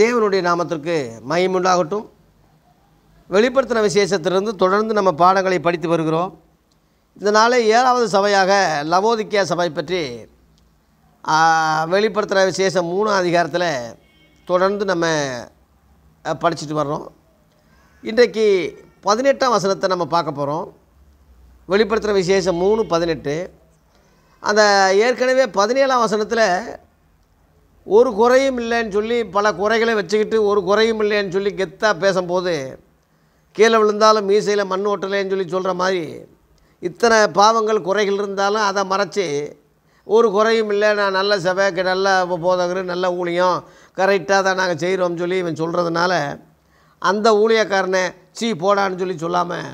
தேவனுடைய நாமத்திற்கு உண்டாகட்டும் வெளிப்படுத்தின விசேஷத்திலிருந்து தொடர்ந்து நம்ம பாடங்களை படித்து வருகிறோம் இந்த நாளே ஏழாவது சபையாக லவோதிக்கியா சபை பற்றி வெளிப்படுத்தின விசேஷம் மூணாம் அதிகாரத்தில் தொடர்ந்து நம்ம படிச்சுட்டு வர்றோம் இன்றைக்கு பதினெட்டாம் வசனத்தை நம்ம பார்க்க போகிறோம் வெளிப்படுத்துகிற விசேஷம் மூணு பதினெட்டு அந்த ஏற்கனவே பதினேழாம் வசனத்தில் ஒரு குறையும் இல்லைன்னு சொல்லி பல குறைகளை வச்சுக்கிட்டு ஒரு குறையும் இல்லைன்னு சொல்லி கெத்தாக பேசும்போது கீழே விழுந்தாலும் மீசையில் மண் ஓட்டலைன்னு சொல்லி சொல்கிற மாதிரி இத்தனை பாவங்கள் குறைகள் இருந்தாலும் அதை மறைச்சி ஒரு குறையும் இல்லை நான் நல்ல செவைக்கு நல்ல போதகர் நல்ல ஊழியம் கரெக்டாக தான் நாங்கள் செய்கிறோம்னு சொல்லி இவன் சொல்கிறதுனால அந்த ஊழியக்காரனை சீ போடான்னு சொல்லி சொல்லாமல்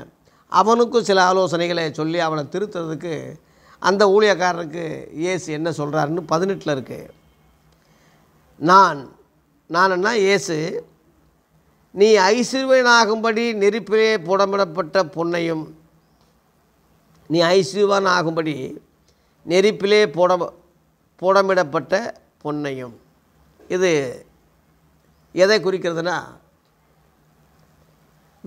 அவனுக்கும் சில ஆலோசனைகளை சொல்லி அவனை திருத்துறதுக்கு அந்த ஊழியக்காரனுக்கு ஏசு என்ன சொல்கிறாருன்னு பதினெட்டில் இருக்குது நான் என்ன இயேசு நீ ஐசுவனாகும்படி நெருப்பிலே புடமிடப்பட்ட பொன்னையும் நீ ஐஸ்வர்யவான் ஆகும்படி நெருப்பிலே புட புடமிடப்பட்ட பொன்னையும் இது எதை குறிக்கிறதுனா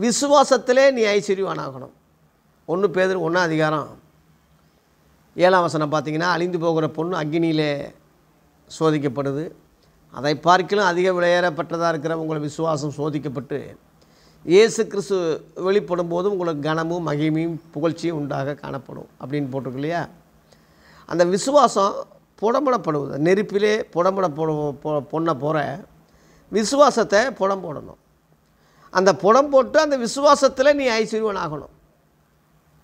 விசுவாசத்திலே நீ ஐஸ்வர்யவான் ஆகணும் ஒன்று பேர் ஒன்றா அதிகாரம் ஏழாம் வசனம் பார்த்தீங்கன்னா அழிந்து போகிற பொண்ணு அக்னியிலே சோதிக்கப்படுது அதை பார்க்கலாம் அதிக விளையேறப்பட்டதாக இருக்கிற உங்கள் விசுவாசம் சோதிக்கப்பட்டு இயேசு கிறிஸ்து வெளிப்படும் போது உங்களுக்கு கனமும் மகிமையும் புகழ்ச்சியும் உண்டாக காணப்படும் அப்படின்னு போட்டிருக்கு இல்லையா அந்த விசுவாசம் புடம்படப்படுவது நெருப்பிலே புடம்பட பொண்ணை போகிற விசுவாசத்தை புடம் போடணும் அந்த புடம் போட்டு அந்த விசுவாசத்தில் நீ ஐஸ்வர்யவன் ஆகணும்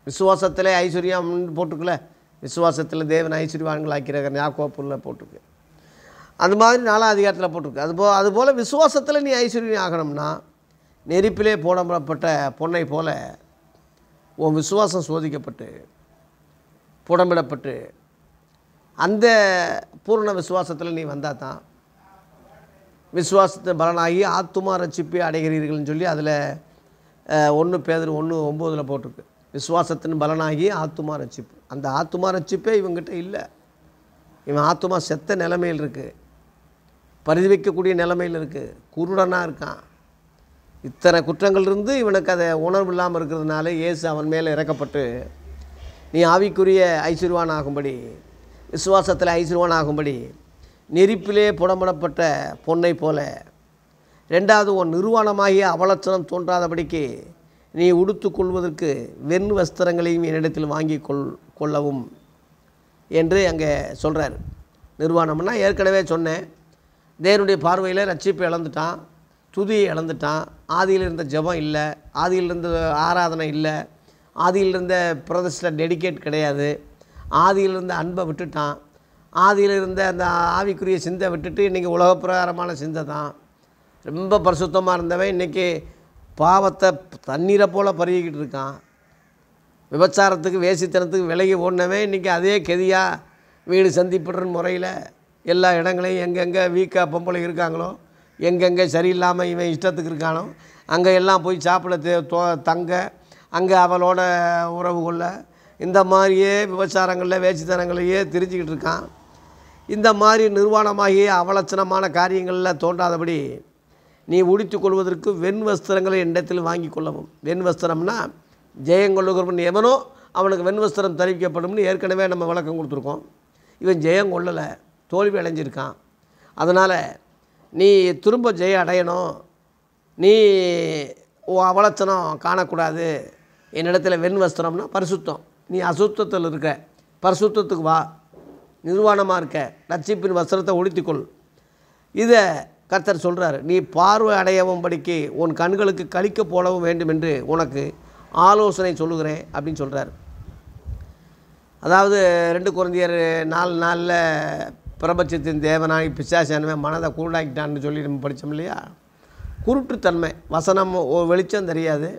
விசுவாசத்தில் ஐஸ்வர்யம் போட்டுக்கல விசுவாசத்தில் தேவன் ஐஸ்வர்யவான்கள் ஆக்கிறாங்க ஞாபகப்புள்ள போட்டுருக்கு அந்த மாதிரி நாலாம் அதிகாரத்தில் போட்டிருக்கு அது போ அதுபோல் விசுவாசத்தில் நீ ஐஸ்வர்யம் ஆகணும்னா நெருப்பிலே போடப்பட்ட பொண்ணை போல் உன் விசுவாசம் சோதிக்கப்பட்டு புடமிடப்பட்டு அந்த பூர்ண விசுவாசத்தில் நீ வந்தால் தான் விசுவாசத்தை பலனாகி ஆத்துமா ரசிப்பி அடைகிறீர்கள்னு சொல்லி அதில் ஒன்று பேதர் ஒன்று ஒம்போதில் போட்டிருக்கு விசுவாசத்தின் பலனாகி ஆத்துமா ரச்சிப்பு அந்த ஆத்துமா ரசிப்பே இவங்ககிட்ட இல்லை இவன் ஆத்துமா செத்த நிலைமையில் இருக்குது பரிதி வைக்கக்கூடிய நிலைமையில் இருக்குது குருடனாக இருக்கான் இத்தனை குற்றங்கள் இருந்து இவனுக்கு அதை உணர்வு இல்லாமல் இருக்கிறதுனால இயேசு அவன் மேலே இறக்கப்பட்டு நீ ஆவிக்குரிய ஐஸ்வர்வான் ஆகும்படி விசுவாசத்தில் ஐஸ்வர்வான் ஆகும்படி நெருப்பிலே புடம்படப்பட்ட பொண்ணை போல ரெண்டாவது உன் நிர்வாணமாகிய அவலட்சணம் தோன்றாதபடிக்கு நீ உடுத்து கொள்வதற்கு வெண் வஸ்திரங்களையும் என்னிடத்தில் வாங்கி கொள் கொள்ளவும் என்று அங்கே சொல்கிறார் நிர்வாணம்னா ஏற்கனவே சொன்னேன் தேவனுடைய பார்வையில் ரட்சிப்பை இழந்துட்டான் துதியை இழந்துட்டான் ஆதியில் இருந்த ஜபம் இல்லை ஆதியில் இருந்த ஆராதனை இல்லை ஆதியில் இருந்த பிரதிஷ்ட டெடிக்கேட் கிடையாது ஆதியில் இருந்த அன்பை விட்டுட்டான் ஆதியில் இருந்த அந்த ஆவிக்குரிய சிந்தை விட்டுட்டு இன்றைக்கி உலகப்பிரகாரமான சிந்தை தான் ரொம்ப பரிசுத்தமாக இருந்தவன் இன்றைக்கி பாவத்தை தண்ணீரை போல் பருகிக்கிட்டு இருக்கான் விபச்சாரத்துக்கு வேசித்தனத்துக்கு விலகி ஓடினவன் இன்றைக்கி அதே கெதியாக வீடு சந்திப்படுற முறையில் எல்லா இடங்களையும் எங்கெங்கே வீக்காக பொம்பளை இருக்காங்களோ எங்கெங்கே சரியில்லாமல் இவன் இஷ்டத்துக்கு இருக்கானோ அங்கே எல்லாம் போய் சாப்பிட தோ தங்க அங்கே அவளோட உறவு கொள்ள இந்த மாதிரியே விபச்சாரங்களில் வேச்சுத்தனங்களையே தெரிஞ்சுக்கிட்டு இருக்கான் இந்த மாதிரி நிர்வாணமாகி அவலட்சணமான காரியங்களில் தோன்றாதபடி நீ உடித்து கொள்வதற்கு வெண் வஸ்திரங்களை எண்ணத்தில் வாங்கி கொள்ளவும் வெண் வஸ்திரம்னா ஜெயங்கொள்ளுகிறவன் எவனோ அவனுக்கு வெண் வஸ்திரம் தெரிவிக்கப்படும்னு ஏற்கனவே நம்ம விளக்கம் கொடுத்துருக்கோம் இவன் ஜெயம் கொள்ளலை தோல்வி அடைஞ்சிருக்கான் அதனால் நீ திரும்ப ஜெய அடையணும் நீ அவலச்சனம் காணக்கூடாது என்னிடத்தில் வெண் வஸ்திரம்னா பரிசுத்தம் நீ அசுத்தத்தில் இருக்க பரிசுத்தத்துக்கு வா நிர்வாணமாக இருக்க நச்சிப்பின் வஸ்திரத்தை ஒழித்துக்கொள் இதை கர்த்தர் சொல்கிறார் நீ பார்வை அடையவும் படிக்கு உன் கண்களுக்கு கழிக்க போடவும் வேண்டும் என்று உனக்கு ஆலோசனை சொல்லுகிறேன் அப்படின்னு சொல்கிறார் அதாவது ரெண்டு குழந்தையர் நாலு நாளில் பிரபஞ்சத்தின் தேவனாகி பிசாசனமே மனதை கூண்டாக்கிட்டான்னு சொல்லி நம்ம படித்தோம் இல்லையா குருட்டுத்தன்மை வசனம் வெளிச்சம் தெரியாது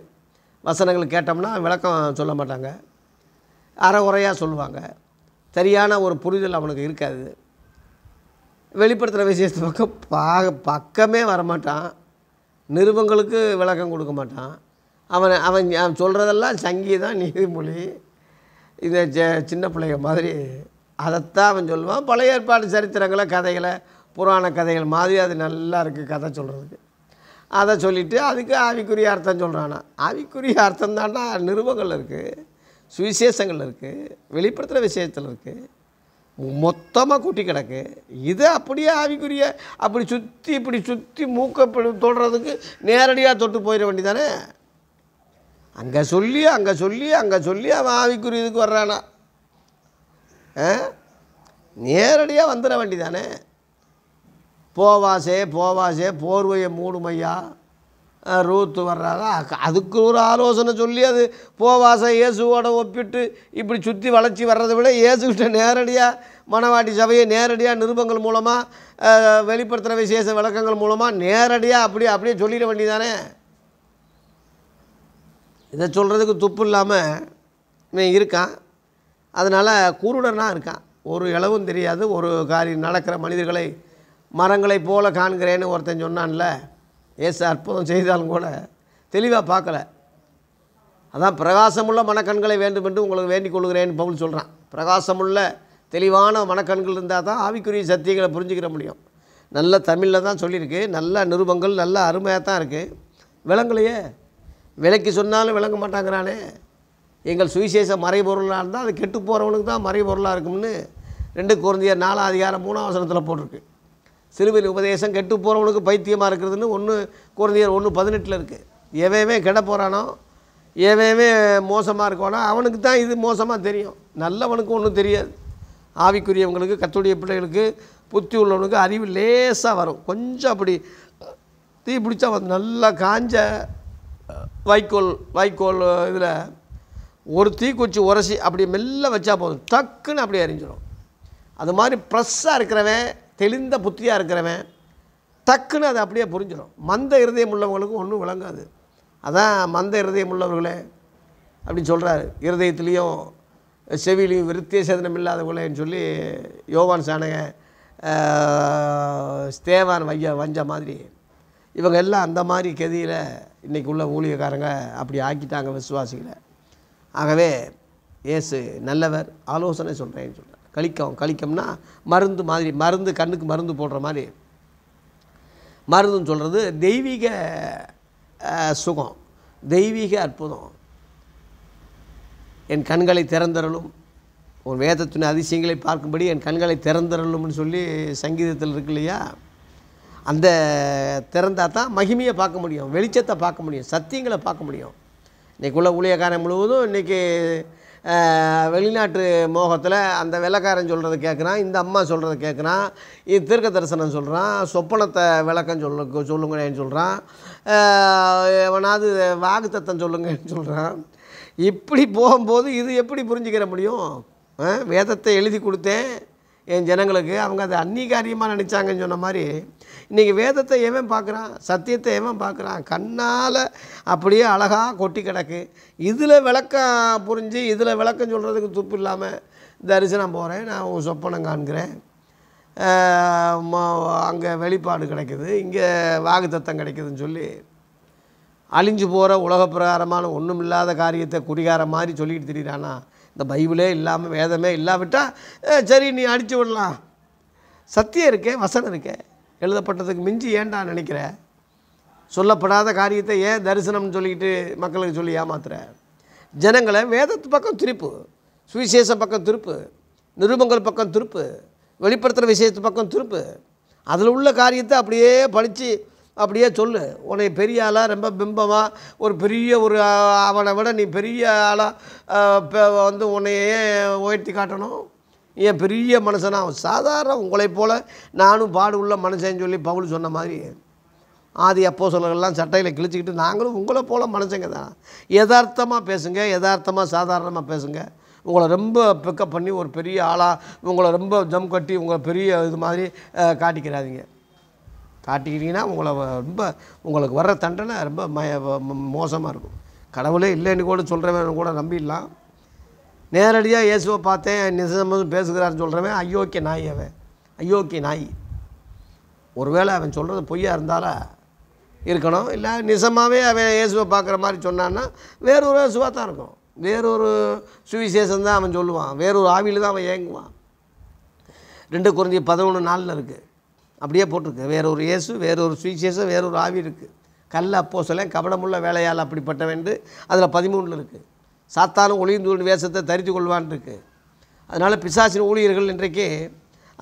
வசனங்கள் கேட்டோம்னா விளக்கம் சொல்ல மாட்டாங்க அறகுறையாக சொல்லுவாங்க சரியான ஒரு புரிதல் அவனுக்கு இருக்காது வெளிப்படுத்துகிற விஷயத்து பக்கம் பாக பக்கமே வரமாட்டான் நிருபங்களுக்கு விளக்கம் கொடுக்க மாட்டான் அவன் அவன் சொல்கிறதெல்லாம் சங்கீதம் நீதிமொழி இந்த சின்ன பிள்ளைங்க மாதிரி அதைத்தான் அவன் சொல்லுவான் பழைய ஏற்பாடு சரித்திரங்களை கதைகளை புராண கதைகள் மாதிரி அது நல்லா இருக்குது கதை சொல்கிறதுக்கு அதை சொல்லிவிட்டு அதுக்கு ஆவிக்குரிய அர்த்தம் சொல்கிறானா ஆவிக்குரிய அர்த்தம் தானா நிருபங்கள் இருக்குது சுவிசேஷங்கள் இருக்குது வெளிப்படுத்துகிற விஷயத்தில் இருக்குது மொத்தமாக கூட்டி கிடக்கு இது அப்படியே ஆவிக்குரிய அப்படி சுற்றி இப்படி சுற்றி மூக்க தொடுறதுக்கு நேரடியாக தொட்டு போயிட வேண்டிதானே அங்கே சொல்லி அங்கே சொல்லி அங்கே சொல்லி அவன் ஆவிக்குரியதுக்கு வர்றானா நேரடியாக வந்துட வேண்டிதானே போவாசே போவாசே போர்வையை மூடுமையா ரூத்து வர்றாரா அதுக்கு ஒரு ஆலோசனை சொல்லி அது போவாசை இயேசுவோட ஒப்பிட்டு இப்படி சுற்றி வளர்ச்சி வர்றதை விட இயேசுகிட்ட நேரடியாக மணவாட்டி சபையை நேரடியாக நிருபங்கள் மூலமாக வெளிப்படுத்துகிற விசேஷ விளக்கங்கள் மூலமாக நேரடியாக அப்படியே அப்படியே சொல்லிட வேண்டியதானே இதை சொல்கிறதுக்கு துப்பு இல்லாமல் இருக்கான் அதனால் குருடனாக இருக்கான் ஒரு இளவும் தெரியாது ஒரு காரியம் நடக்கிற மனிதர்களை மரங்களை போல காண்கிறேன்னு ஒருத்தன் சொன்னான்ல ஏசு அற்புதம் செய்தாலும் கூட தெளிவாக பார்க்கல அதான் பிரகாசமுள்ள மனக்கண்களை வேண்டும் என்று உங்களுக்கு வேண்டிக் கொள்கிறேன்னு பவுல் சொல்கிறான் பிரகாசமுள்ள தெளிவான மனக்கண்கள் இருந்தால் தான் ஆவிக்குரிய சத்தியங்களை புரிஞ்சுக்கிற முடியும் நல்ல தமிழில் தான் சொல்லியிருக்கு நல்ல நிருபங்கள் நல்ல அருமையாக தான் இருக்குது விலங்குலையே விலைக்கு சொன்னாலும் விளங்க மாட்டாங்கிறானே எங்கள் சுவிசேஷ மறைபொருளாக இருந்தால் அது கெட்டு போகிறவனுக்கு தான் மறைபொருளாக இருக்கும்னு ரெண்டு குழந்தையர் நாலாம் அதிகாரம் மூணாம் வசனத்தில் போட்டிருக்கு சிறுவில் உபதேசம் கெட்டு போகிறவனுக்கு பைத்தியமாக இருக்கிறதுன்னு ஒன்று குழந்தையர் ஒன்று பதினெட்டில் இருக்குது எவையுமே கெட போகிறானோ எவையுமே மோசமாக இருக்கானோ அவனுக்கு தான் இது மோசமாக தெரியும் நல்லவனுக்கு ஒன்றும் தெரியாது ஆவிக்குரியவங்களுக்கு கத்துடைய பிள்ளைகளுக்கு புத்தி உள்ளவனுக்கு அறிவு லேசாக வரும் கொஞ்சம் அப்படி தீ பிடிச்சா வந்து நல்லா காஞ்ச வைக்கோல் வைக்கோல் இதில் ஒரு தீக்குச்சி உரசி அப்படி மெல்ல வச்சா போதும் டக்குன்னு அப்படி அறிஞ்சிடும் அது மாதிரி ப்ரெஸ்ஸாக இருக்கிறவன் தெளிந்த புத்தியாக இருக்கிறவன் டக்குன்னு அதை அப்படியே புரிஞ்சிடும் மந்த இருதயம் உள்ளவங்களுக்கு ஒன்றும் விளங்காது அதான் மந்த இருதயம் உள்ளவர்களே அப்படின்னு சொல்கிறாரு இருதயத்துலேயும் செவிலையும் விருத்திய சேதனம் இல்லாதவங்களேன்னு சொல்லி யோவான் சாணக ஸ்தேவான் வைய வஞ்ச மாதிரி இவங்க எல்லாம் அந்த மாதிரி கதியில் இன்றைக்கி உள்ள ஊழியக்காரங்க அப்படி ஆக்கிட்டாங்க விசுவாசிகளை ஆகவே ஏசு நல்லவர் ஆலோசனை சொல்கிறேன்னு சொல்கிறார் கழிக்கம் கழிக்கம்னா மருந்து மாதிரி மருந்து கண்ணுக்கு மருந்து போடுற மாதிரி மருந்துன்னு சொல்கிறது தெய்வீக சுகம் தெய்வீக அற்புதம் என் கண்களை திறந்தரலும் உன் வேதத்தின் அதிசயங்களை பார்க்கும்படி என் கண்களை திறந்தரலும்னு சொல்லி சங்கீதத்தில் இருக்கு இல்லையா அந்த திறந்தால் தான் மகிமையை பார்க்க முடியும் வெளிச்சத்தை பார்க்க முடியும் சத்தியங்களை பார்க்க முடியும் இன்றைக்குள்ள ஊழியக்காரன் முழுவதும் இன்றைக்கி வெளிநாட்டு மோகத்தில் அந்த வெள்ளக்காரன் சொல்கிறது கேட்குறான் இந்த அம்மா சொல்கிறது கேட்குறான் இது தீர்க்க தரிசனம் சொல்கிறான் சொப்பனத்தை விளக்கம் சொல்ல சொல்லுங்கன்னு சொல்கிறான் எவனாவது வாக்கு தத்தம் சொல்லுங்கன்னு சொல்கிறான் இப்படி போகும்போது இது எப்படி புரிஞ்சுக்கிற முடியும் வேதத்தை எழுதி கொடுத்தேன் என் ஜனங்களுக்கு அவங்க அதை அந்நீகாரியமாக நினச்சாங்கன்னு சொன்ன மாதிரி இன்றைக்கி வேதத்தை எவன் பார்க்குறான் சத்தியத்தை எவன் பார்க்குறான் கண்ணால் அப்படியே அழகாக கொட்டி கிடக்கு இதில் விளக்கம் புரிஞ்சு இதில் விளக்கம் சொல்கிறதுக்கு துப்பு இல்லாமல் தரிசனம் போகிறேன் நான் சொப்பனம் காண்கிறேன் அங்கே வெளிப்பாடு கிடைக்குது இங்கே வாகுத்தத்தம் கிடைக்குதுன்னு சொல்லி அழிஞ்சு போகிற உலக பிரகாரமான ஒன்றும் இல்லாத காரியத்தை குடிகார மாதிரி சொல்லிட்டு திரியிறானா இந்த பைபிளே இல்லாமல் வேதமே இல்லாவிட்டால் சரி நீ அடித்து விடலாம் சத்தியம் இருக்கே வசனம் இருக்கே எழுதப்பட்டதுக்கு மிஞ்சி ஏன்டா நினைக்கிற சொல்லப்படாத காரியத்தை ஏன் தரிசனம்னு சொல்லிக்கிட்டு மக்களுக்கு சொல்லி ஏமாத்துற ஜனங்களை வேதத்து பக்கம் திருப்பு சுவிசேஷ பக்கம் திருப்பு நிருபங்கள் பக்கம் திருப்பு வெளிப்படுத்துகிற விஷயத்து பக்கம் திருப்பு அதில் உள்ள காரியத்தை அப்படியே படித்து அப்படியே சொல்லு உன்னை பெரிய ஆளாக ரொம்ப பிம்பமாக ஒரு பெரிய ஒரு அவனை விட நீ பெரிய ஆளாக வந்து உன்னையே உயர்த்தி காட்டணும் என் பெரிய மனுஷனாக அவன் சாதாரண உங்களைப் போல் நானும் பாடு உள்ள மனுஷன் சொல்லி பவுல் சொன்ன மாதிரி ஆதி அப்போ சொல்லலாம் சட்டையில் கிழிச்சிக்கிட்டு நாங்களும் உங்களை போல் மனுஷங்க தான் யதார்த்தமாக பேசுங்க யதார்த்தமாக சாதாரணமாக பேசுங்க உங்களை ரொம்ப பிக்கப் பண்ணி ஒரு பெரிய ஆளாக உங்களை ரொம்ப ஜம் கட்டி உங்களை பெரிய இது மாதிரி காட்டிக்கிறாதீங்க காட்டிக்கிட்டிங்கன்னா உங்களை ரொம்ப உங்களுக்கு வர்ற தண்டனை ரொம்ப ம மோசமாக இருக்கும் கடவுளே இல்லைன்னு கூட சொல்கிறவன் கூட நம்பிடலாம் நேரடியாக இயேசுவை பார்த்தேன் நிசம்பதும் பேசுகிறாருன்னு சொல்கிறவன் அயோக்கிய நாய் அவன் அயோக்கிய நாய் ஒருவேளை அவன் சொல்கிறது பொய்யா இருந்தால இருக்கணும் இல்லை நிசமாகவே அவன் இயேசுவை பார்க்குற மாதிரி சொன்னான்னா வேறொரு இயேசுவாக தான் இருக்கும் வேறொரு சுவிசேஷம் தான் அவன் சொல்லுவான் வேறொரு ஆவியில் தான் அவன் ஏங்குவான் ரெண்டு குறைஞ்சி பதினொன்று நாளில் இருக்குது அப்படியே போட்டிருக்கு வேறொரு இயேசு வேறொரு சுவிசேஷம் வேறொரு ஆவி இருக்குது கல் அப்போ சொல்ல கபடமுள்ள வேலையால் அப்படிப்பட்டவன் அதில் பதிமூணில் இருக்குது சாத்தாலும் ஒளிந்தூரின் வேஷத்தை தரித்து கொள்வான் இருக்குது அதனால் பிசாசின் ஊழியர்கள் இன்றைக்கு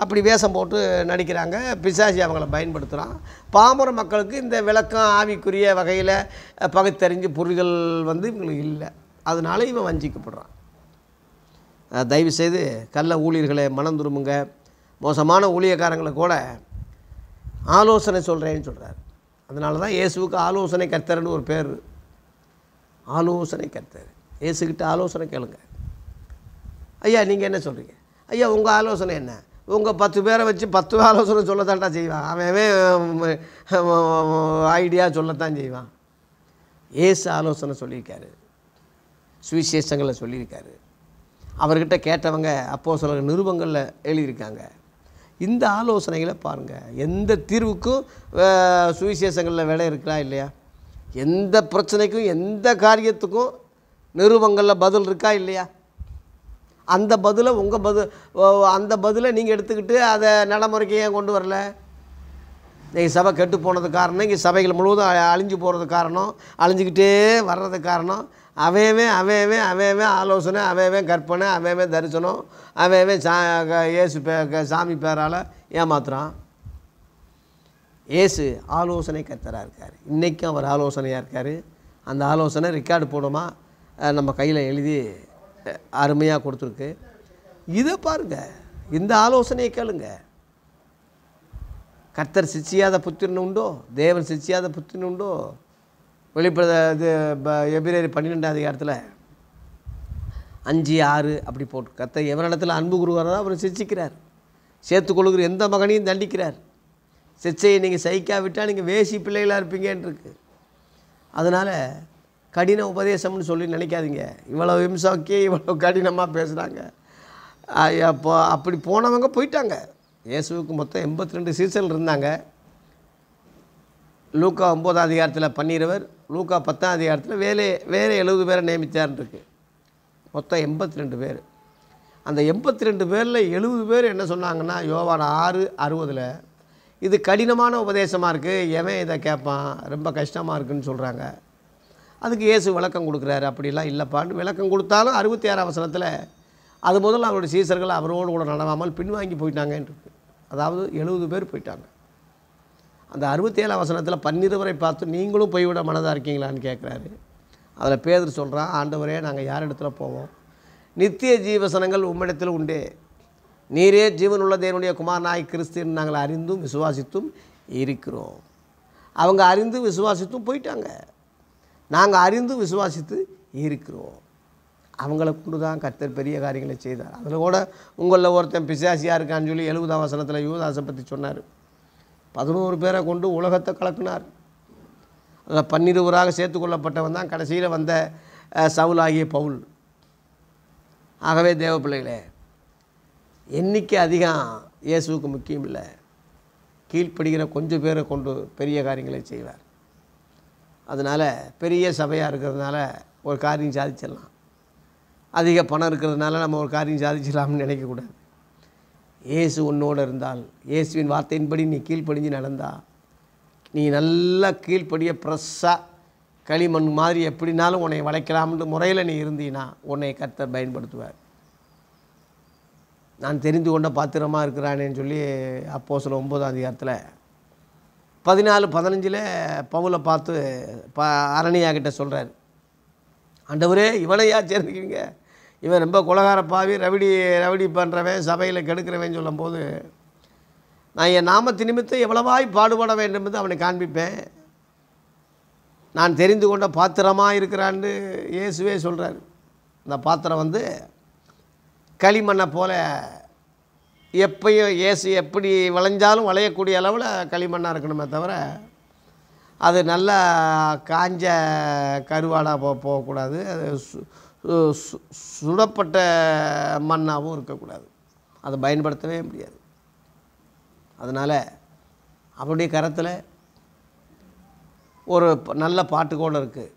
அப்படி வேஷம் போட்டு நடிக்கிறாங்க பிசாசி அவங்கள பயன்படுத்துகிறான் பாமர மக்களுக்கு இந்த விளக்கம் ஆவிக்குரிய வகையில் பகுத்தறிஞ்சு புரிதல் வந்து இவங்களுக்கு இல்லை அதனால இவன் வஞ்சிக்கப்படுறான் தயவுசெய்து கள்ள ஊழியர்களை மனம் திரும்புங்க மோசமான ஊழியக்காரங்களை கூட ஆலோசனை சொல்கிறேன்னு சொல்கிறார் அதனால தான் இயேசுவுக்கு ஆலோசனை கத்தர்னு ஒரு பேர் ஆலோசனை கத்தர் ஏசுக்கிட்ட ஆலோசனை கேளுங்க ஐயா நீங்கள் என்ன சொல்கிறீங்க ஐயா உங்கள் ஆலோசனை என்ன உங்கள் பத்து பேரை வச்சு பத்து ஆலோசனை சொல்லத்தான்டா செய்வான் அவன் ஐடியா சொல்லத்தான் செய்வான் ஏசு ஆலோசனை சொல்லியிருக்காரு சுவிசேஷங்களை சொல்லியிருக்காரு அவர்கிட்ட கேட்டவங்க அப்போ சில நிருபங்களில் எழுதியிருக்காங்க இந்த ஆலோசனைகளை பாருங்கள் எந்த தீர்வுக்கும் சுவிசேஷங்களில் விலை இருக்கிறா இல்லையா எந்த பிரச்சனைக்கும் எந்த காரியத்துக்கும் நிருபங்களில் பதில் இருக்கா இல்லையா அந்த பதிலை உங்கள் பதில் அந்த பதிலை நீங்கள் எடுத்துக்கிட்டு அதை நடைமுறைக்கு ஏன் கொண்டு வரல நீங்கள் சபை கெட்டு போனது காரணம் இங்கே சபைகள் முழுவதும் அழிஞ்சு போகிறது காரணம் அழிஞ்சிக்கிட்டே வர்றது காரணம் அவையவே அவையவே அவையவே ஆலோசனை அவையவே கற்பனை அவையவே தரிசனம் அவையவே சா ஏசு பே சாமி பேரால் ஏமாத்துறோம் ஏசு ஆலோசனை கத்தராக இருக்கார் இன்றைக்கும் அவர் ஆலோசனையாக இருக்கார் அந்த ஆலோசனை ரெக்கார்டு போடுமா நம்ம கையில் எழுதி அருமையாக கொடுத்துருக்கு இதை பாருங்கள் இந்த ஆலோசனையை கேளுங்க கர்த்தர் சிச்சியாத புத்திரன் உண்டோ தேவன் சிச்சியாத புத்திரன் உண்டோ வெளிப்பட இது எபிரேரி பன்னிரெண்டாவது இடத்துல அஞ்சு ஆறு அப்படி போட்டு கர்த்தர் எவரிடத்தில் அன்பு குருவாரோ அவர் சிச்சிக்கிறார் சேர்த்து சேர்த்துக்கொள்கிற எந்த மகனையும் தண்டிக்கிறார் சிச்சையை நீங்கள் சைக்காவிட்டால் நீங்கள் வேசி பிள்ளைகளாக இருப்பீங்கன்றிருக்கு அதனால் கடின உபதேசம்னு சொல்லி நினைக்காதீங்க இவ்வளோ இம்சாக்கி இவ்வளோ கடினமாக பேசுகிறாங்க அப்போ அப்படி போனவங்க போயிட்டாங்க இயேசுவுக்கு மொத்தம் எண்பத்தி ரெண்டு சீசன் இருந்தாங்க லூக்கா ஒம்பதாம் அதிகாரத்தில் பன்னிரவர் லூக்கா பத்தாம் அதிகாரத்தில் வேலை வேறு எழுபது பேரை நியமித்தார்னு இருக்குது மொத்தம் எண்பத்தி ரெண்டு பேர் அந்த எண்பத்தி ரெண்டு பேரில் எழுபது பேர் என்ன சொன்னாங்கன்னா யோவான் ஆறு அறுபதில் இது கடினமான உபதேசமாக இருக்குது எவன் இதை கேட்பான் ரொம்ப கஷ்டமாக இருக்குதுன்னு சொல்கிறாங்க அதுக்கு இயேசு விளக்கம் கொடுக்குறாரு அப்படிலாம் இல்லைப்பான்னு விளக்கம் கொடுத்தாலும் அறுபத்தி ஆறாம் வசனத்தில் அது முதல்ல அவருடைய சீசர்கள் அவரோடு கூட நடவாமல் பின்வாங்கி போயிட்டாங்க அதாவது எழுபது பேர் போயிட்டாங்க அந்த அறுபத்தேழாம் வசனத்தில் பன்னிருவரை பார்த்து நீங்களும் போய்விட மனதாக இருக்கீங்களான்னு கேட்குறாரு அதில் பேதர் சொல்கிறான் ஆண்டவரே நாங்கள் யார் இடத்துல போவோம் நித்திய ஜீவசனங்கள் உம்மிடத்தில் உண்டே நீரே ஜீவன் உள்ள தேவனுடைய குமாரநாய் கிறிஸ்துன்னு நாங்கள் அறிந்தும் விசுவாசித்தும் இருக்கிறோம் அவங்க அறிந்து விசுவாசித்தும் போயிட்டாங்க நாங்கள் அறிந்து விசுவாசித்து இருக்கிறோம் அவங்கள கொண்டு தான் கர்த்தர் பெரிய காரியங்களை செய்தார் அதில் கூட உங்களில் ஒருத்தன் பிசாசியாக இருக்கான்னு சொல்லி எழுபதாம் வசனத்தில் யுவதாசை பற்றி சொன்னார் பதினோரு பேரை கொண்டு உலகத்தை கலக்கினார் அதில் பன்னிருவராக சேர்த்து கொள்ளப்பட்டவன் தான் கடைசியில் வந்த சவுலாகிய பவுல் ஆகவே தேவ பிள்ளைகளே எண்ணிக்கை அதிகம் இயேசுவுக்கு முக்கியம் இல்லை கீழ்ப்படுகிற கொஞ்சம் பேரை கொண்டு பெரிய காரியங்களை செய்வார் அதனால் பெரிய சபையாக இருக்கிறதுனால ஒரு காரியம் சாதிச்சிடலாம் அதிக பணம் இருக்கிறதுனால நம்ம ஒரு காரியம் சாதிச்சிடலாம்னு நினைக்கக்கூடாது இயேசு உன்னோடு இருந்தால் இயேசுவின் வார்த்தையின்படி நீ கீழ்ப்படிஞ்சு நடந்தா நீ நல்லா கீழ்ப்படிய ப்ரெஸ்ஸாக களிமண் மாதிரி எப்படினாலும் உன்னை வளைக்கலாம்னு முறையில் நீ இருந்தீன்னா உன்னை கர்த்தர் பயன்படுத்துவார் நான் தெரிந்து கொண்ட பாத்திரமாக இருக்கிறானேன்னு சொல்லி அப்போ சில ஒம்பதாம் அதிகாரத்தில் பதினாலு பதினஞ்சில் பவுலை பார்த்து ப அரணியாக்கிட்ட சொல்கிறார் ஆண்டவரே இவனையா சேர்ந்துக்குவீங்க இவன் ரொம்ப குலகார பாவி ரவிடி ரவிடி பண்ணுறவன் சபையில் கெடுக்கிறவன் சொல்லும்போது நான் என் நாமத்து நிமித்தம் எவ்வளவாய் பாடுபட வேண்டும் என்று அவனை காண்பிப்பேன் நான் தெரிந்து கொண்ட பாத்திரமாக இருக்கிறான்னு இயேசுவே சொல்கிறார் அந்த பாத்திரம் வந்து களிமண்ணை போல எப்பயும் ஏசி எப்படி விளைஞ்சாலும் விளையக்கூடிய அளவில் களிமண்ணாக இருக்கணுமே தவிர அது நல்லா காஞ்ச கருவாடாக போ போகக்கூடாது அது சு சுடப்பட்ட மண்ணாகவும் இருக்கக்கூடாது அதை பயன்படுத்தவே முடியாது அதனால் அவருடைய கரத்தில் ஒரு நல்ல பாட்டு இருக்குது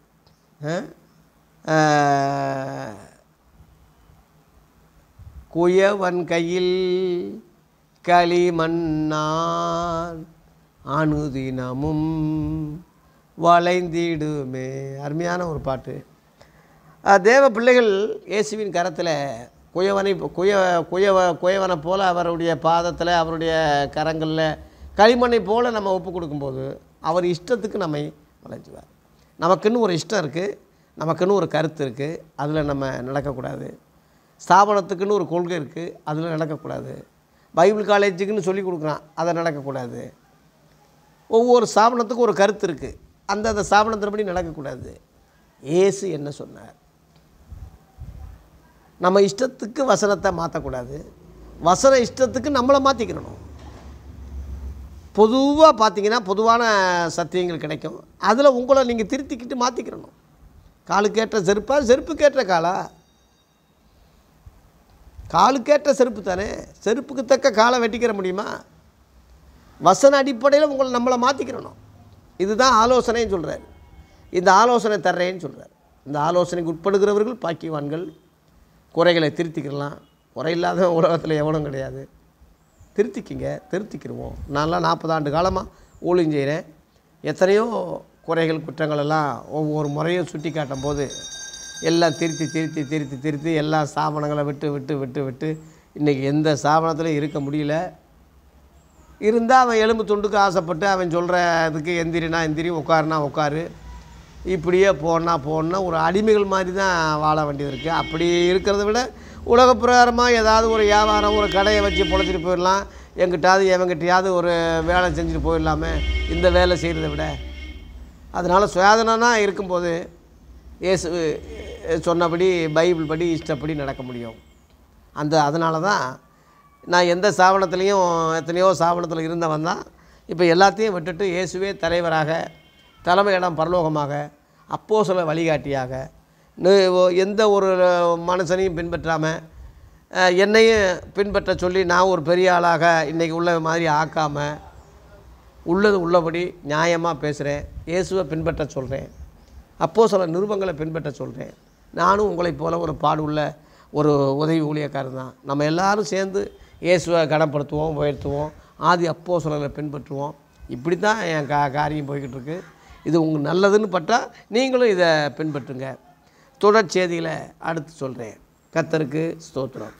குயவன் கையில் களிமன்னார் அணுதினமும் வளைந்திடுமே அருமையான ஒரு பாட்டு தேவ பிள்ளைகள் இயேசுவின் கரத்தில் குயவனை குய குயவ குயவனை போல் அவருடைய பாதத்தில் அவருடைய கரங்களில் களிமண்ணை போல் நம்ம ஒப்பு கொடுக்கும்போது அவர் இஷ்டத்துக்கு நம்மை வளைஞ்சுவார் நமக்குன்னு ஒரு இஷ்டம் இருக்குது நமக்குன்னு ஒரு கருத்து இருக்குது அதில் நம்ம நடக்கக்கூடாது ஸ்தாபனத்துக்குன்னு ஒரு கொள்கை இருக்குது அதில் நடக்கக்கூடாது பைபிள் காலேஜுக்குன்னு சொல்லி கொடுக்குறான் அதை நடக்கக்கூடாது ஒவ்வொரு ஸ்தாபனத்துக்கும் ஒரு கருத்து இருக்குது அந்த அந்த ஸ்தாபனத்தின்படி நடக்கக்கூடாது ஏசு என்ன சொன்னார் நம்ம இஷ்டத்துக்கு வசனத்தை மாற்றக்கூடாது வசன இஷ்டத்துக்கு நம்மளை மாற்றிக்கிறணும் பொதுவாக பார்த்தீங்கன்னா பொதுவான சத்தியங்கள் கிடைக்கும் அதில் உங்களை நீங்கள் திருத்திக்கிட்டு மாற்றிக்கிறணும் காலுக்கேற்ற கேட்ட செருப்பா செருப்பு கேட்ட காலா காலுக்கேற்ற செருப்பு தானே செருப்புக்கு தக்க காலை வெட்டிக்கிற முடியுமா வசன அடிப்படையில் உங்களை நம்மளை மாற்றிக்கிறணும் இதுதான் ஆலோசனைன்னு சொல்கிறார் இந்த ஆலோசனை தர்றேன்னு சொல்கிறார் இந்த ஆலோசனைக்கு உட்படுகிறவர்கள் பாக்கியவான்கள் குறைகளை திருத்திக்கிடலாம் குறை இல்லாத உலகத்தில் எவனும் கிடையாது திருத்திக்கிங்க திருத்திக்கிடுவோம் நான்லாம் நாற்பது ஆண்டு காலமாக ஊழியம் செய்கிறேன் எத்தனையோ குறைகள் குற்றங்கள் எல்லாம் ஒவ்வொரு முறையும் சுட்டி காட்டும் போது எல்லாம் திருத்தி திருத்தி திருத்தி திருத்தி எல்லா சாபனங்களை விட்டு விட்டு விட்டு விட்டு இன்றைக்கி எந்த ஸ்தாபனத்திலையும் இருக்க முடியல இருந்தால் அவன் எலும்பு துண்டுக்கு ஆசைப்பட்டு அவன் சொல்கிற இதுக்கு எந்திரினா எந்திரி உட்காருனா உட்காரு இப்படியே போனால் போகணுன்னா ஒரு அடிமைகள் மாதிரி தான் வாழ வேண்டியது இருக்குது அப்படி இருக்கிறத விட உலக பிரகாரமாக ஏதாவது ஒரு வியாபாரம் ஒரு கடையை வச்சு பொழைச்சிட்டு போயிடலாம் எங்கிட்டாவது எவங்கிட்டையாவது ஒரு வேலை செஞ்சுட்டு போயிடலாமே இந்த வேலை செய்கிறத விட அதனால் சுயாதனா இருக்கும்போது இயேசு சொன்னபடி பைபிள் படி இஷ்டப்படி நடக்க முடியும் அந்த அதனால தான் நான் எந்த சாவனத்துலேயும் எத்தனையோ சாவனத்தில் இருந்தவன் தான் இப்போ எல்லாத்தையும் விட்டுட்டு இயேசுவே தலைவராக தலைமையிடம் பரலோகமாக அப்போ சில வழிகாட்டியாக எந்த ஒரு மனுஷனையும் பின்பற்றாமல் என்னையும் பின்பற்ற சொல்லி நான் ஒரு பெரிய ஆளாக இன்றைக்கி உள்ள மாதிரி ஆக்காமல் உள்ளது உள்ளபடி நியாயமாக பேசுகிறேன் இயேசுவை பின்பற்ற சொல்கிறேன் அப்போது சில நிருபங்களை பின்பற்ற சொல்கிறேன் நானும் உங்களைப் போல் ஒரு பாடுள்ள ஒரு உதவி ஊழியக்காரன் தான் நம்ம எல்லோரும் சேர்ந்து இயேசுவை கடப்படுத்துவோம் உயர்த்துவோம் ஆதி அப்போ சிலரை பின்பற்றுவோம் இப்படி தான் என் கா காரியம் போய்கிட்டு இருக்கு இது உங்களுக்கு நல்லதுன்னு பட்டால் நீங்களும் இதை பின்பற்றுங்க தொடர் செய்தியில் அடுத்து சொல்கிறேன் கத்தருக்கு ஸ்தோத்திரம்